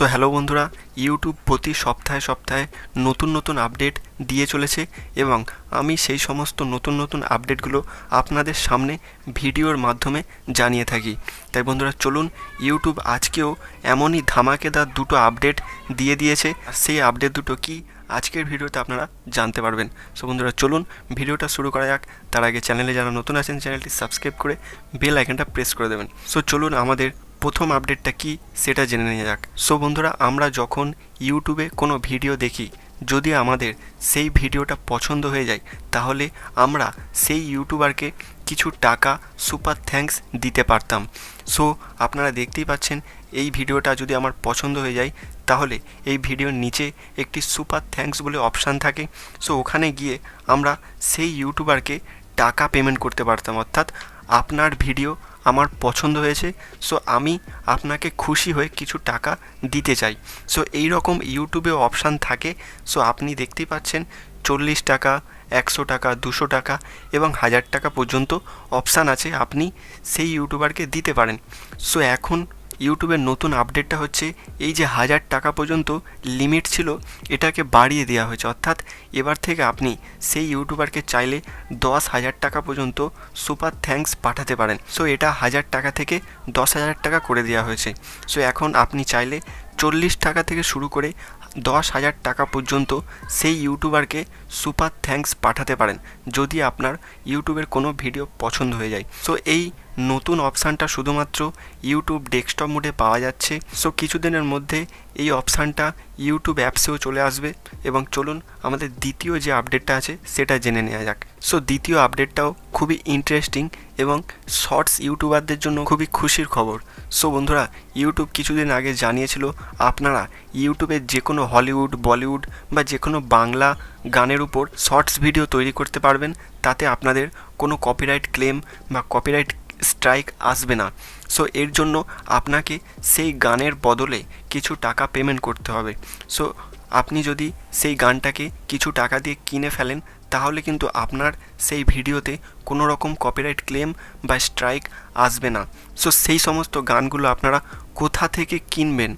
so hello বন্ধুরা YouTube প্রতি সপ্তাহে সপ্তাহে নতুন নতুন আপডেট দিয়ে চলেছে এবং আমি সেই সমস্ত নতুন নতুন আপডেটগুলো আপনাদের সামনে ভিডিওর মাধ্যমে জানিয়ে থাকি তাই বন্ধুরা চলুন ইউটিউব আজকেও এমনই ধামাকেদার দুটো আপডেট দিয়ে দিয়েছে সেই আপডেট দুটো কি আজকের ভিডিওতে আপনারা জানতে পারবেন সো বন্ধুরা চলুন ভিডিওটা শুরু করা যাক তার আগে চ্যানেলে যারা নতুন আছেন চ্যানেলটি সাবস্ক্রাইব করে বেল আইকনটা প্রেস করে দেবেন সো চলুন আমাদের প্রথম আপডেটটা কি সেটা জেনে নেওয়া যাক সো বন্ধুরা আমরা যখন ইউটিউবে কোনো ভিডিও দেখি যদি আমাদের সেই ভিডিওটা পছন্দ হয়ে যায় তাহলে আমরা সেই ইউটিউবারকে কিছু টাকা সুপার থ্যাঙ্কস দিতে পারতাম সো আপনারা দেখতেই পাচ্ছেন এই ভিডিওটা যদি আমার পছন্দ হয়ে যায় তাহলে এই ভিডিওর নিচে একটি সুপার থ্যাঙ্কস বলে অপশান থাকে সো ওখানে গিয়ে আমরা সেই ইউটিউবারকে টাকা পেমেন্ট করতে পারতাম অর্থাৎ আপনার ভিডিও আমার পছন্দ হয়েছে সো আমি আপনাকে খুশি হয়ে কিছু টাকা দিতে চাই সো এই রকম ইউটিউবে অপশান থাকে সো আপনি দেখতে পাচ্ছেন চল্লিশ টাকা একশো টাকা দুশো টাকা এবং হাজার টাকা পর্যন্ত অপশান আছে আপনি সেই ইউটিউবারকে দিতে পারেন সো এখন ইউটিউবের নতুন আপডেটটা হচ্ছে এই যে হাজার টাকা পর্যন্ত লিমিট ছিল এটাকে বাড়িয়ে দেওয়া হয়েছে অর্থাৎ এবার থেকে আপনি সেই ইউটিউবারকে চাইলে দশ হাজার টাকা পর্যন্ত সুপার থ্যাঙ্কস পাঠাতে পারেন সো এটা হাজার টাকা থেকে দশ হাজার টাকা করে দেওয়া হয়েছে সো এখন আপনি চাইলে চল্লিশ টাকা থেকে শুরু করে দশ হাজার টাকা পর্যন্ত সেই ইউটিউবারকে সুপার থ্যাঙ্কস পাঠাতে পারেন যদি আপনার ইউটিউবের কোনো ভিডিও পছন্দ হয়ে যায় সো এই নতুন অপশানটা শুধুমাত্র ইউটিউব ডেস্কটপ মোডে পাওয়া যাচ্ছে সো কিছুদিনের মধ্যে এই অপশানটা ইউটিউব অ্যাপসেও চলে আসবে এবং চলুন আমাদের দ্বিতীয় যে আপডেটটা আছে সেটা জেনে নেওয়া যাক সো দ্বিতীয় আপডেটটাও খুবই ইন্টারেস্টিং এবং শর্টস ইউটিউবারদের জন্য খুবই খুশির খবর সো বন্ধুরা ইউটিউব কিছুদিন আগে জানিয়েছিল আপনারা ইউটিউবের যে কোনো হলিউড বলিউড বা যে কোনো বাংলা গানের উপর শর্টস ভিডিও তৈরি করতে পারবেন তাতে আপনাদের কোনো কপিরাইট ক্লেম বা কপিরাইট স্ট্রাইক আসবে না সো এর জন্য আপনাকে সেই গানের বদলে কিছু টাকা পেমেন্ট করতে হবে সো আপনি যদি সেই গানটাকে কিছু টাকা দিয়ে কিনে ফেলেন তাহলে কিন্তু আপনার সেই ভিডিওতে কোনো রকম কপিরাইট ক্লেম বা স্ট্রাইক আসবে না সো সেই সমস্ত গানগুলো আপনারা কোথা থেকে কিনবেন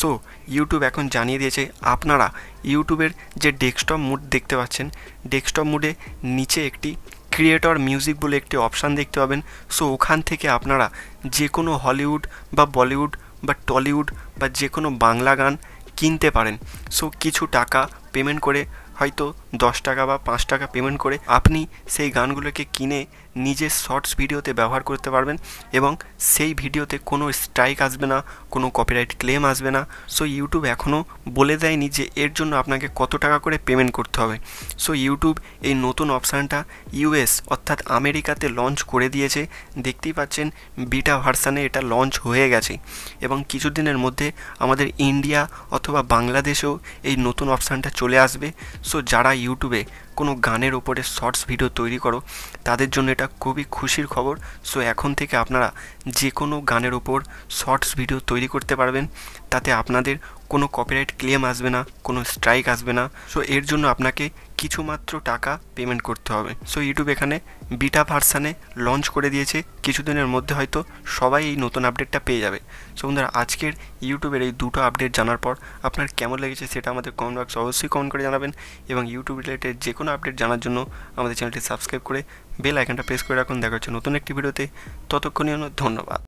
সো ইউটিউব এখন জানিয়ে দিয়েছে আপনারা ইউটিউবের যে ডেস্কটপ মুড দেখতে পাচ্ছেন ডেস্কটপ মুডে নিচে একটি ক্রিয়েটর মিউজিক বলে একটি অপশান দেখতে পাবেন সো ওখান থেকে আপনারা যে কোনো হলিউড বা বলিউড বা টলিউড বা যে কোনো বাংলা গান কিনতে পারেন সো কিছু টাকা পেমেন্ট করে হয়তো দশ টাকা বা পাঁচ টাকা পেমেন্ট করে আপনি সেই গানগুলোকে কিনে নিজের শর্টস ভিডিওতে ব্যবহার করতে পারবেন এবং সেই ভিডিওতে কোনো স্ট্রাইক আসবে না কোনো কপিরাইট ক্লেম আসবে না সো ইউটিউব এখনও বলে দেয়নি যে এর জন্য আপনাকে কত টাকা করে পেমেন্ট করতে হবে সো ইউটিউব এই নতুন অপশানটা ইউএস অর্থাৎ আমেরিকাতে লঞ্চ করে দিয়েছে দেখতেই পাচ্ছেন বিটা ভার্সানে এটা লঞ্চ হয়ে গেছে এবং কিছুদিনের মধ্যে আমাদের ইন্ডিয়া অথবা বাংলাদেশেও এই নতুন অপশানটা চলে আসবে সো যারা ইউটিউবে কোনো গানের ওপরে শর্টস ভিডিও তৈরি করো তাদের জন্য এটা খুবই খুশির খবর সো এখন থেকে আপনারা যে কোনো গানের ওপর শর্টস ভিডিও তৈরি করতে পারবেন তাতে আপনাদের কোনো কপিরাইট ক্লেম আসবে না কোনো স্ট্রাইক আসবে না সো এর জন্য আপনাকে কিছুমাত্র টাকা পেমেন্ট করতে হবে সো ইউটিউব এখানে বিটা ভার্সানে লঞ্চ করে দিয়েছে কিছুদিনের মধ্যে হয়তো সবাই এই নতুন আপডেটটা পেয়ে যাবে সো বন্ধুরা আজকের ইউটিউবের এই দুটো আপডেট জানার পর আপনার কেমন লেগেছে সেটা আমাদের কমেন্ট বক্সে অবশ্যই কমেন্ট করে জানাবেন এবং ইউটিউব রিলেটেড যে কোনো আপডেট জানার জন্য আমাদের চ্যানেলটি সাবস্ক্রাইব করে বেল আইকনটা প্রেস করে রাখুন দেখা হচ্ছে নতুন একটি ভিডিওতে ততক্ষণীয় ধন্যবাদ